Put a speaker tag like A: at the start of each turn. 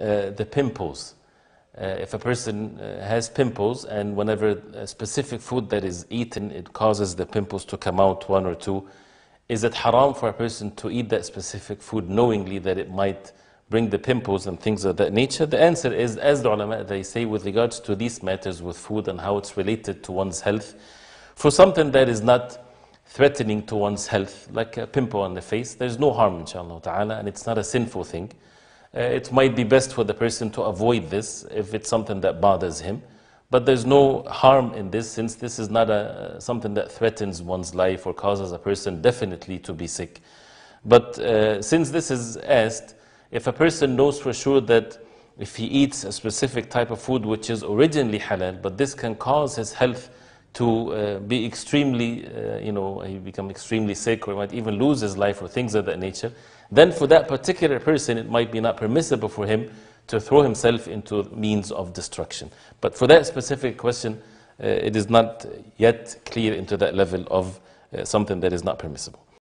A: Uh, the pimples. Uh, if a person uh, has pimples and whenever a specific food that is eaten, it causes the pimples to come out one or two, is it haram for a person to eat that specific food knowingly that it might bring the pimples and things of that nature? The answer is, as the ulama, they say with regards to these matters with food and how it's related to one's health, for something that is not threatening to one's health, like a pimple on the face, there's no harm, inshallah ta'ala, and it's not a sinful thing. Uh, it might be best for the person to avoid this if it's something that bothers him. But there's no harm in this since this is not a, uh, something that threatens one's life or causes a person definitely to be sick. But uh, since this is asked, if a person knows for sure that if he eats a specific type of food which is originally halal, but this can cause his health to uh, be extremely, uh, you know, he become extremely sick or might even lose his life or things of that nature, then for that particular person, it might be not permissible for him to throw himself into means of destruction. But for that specific question, uh, it is not yet clear into that level of uh, something that is not permissible.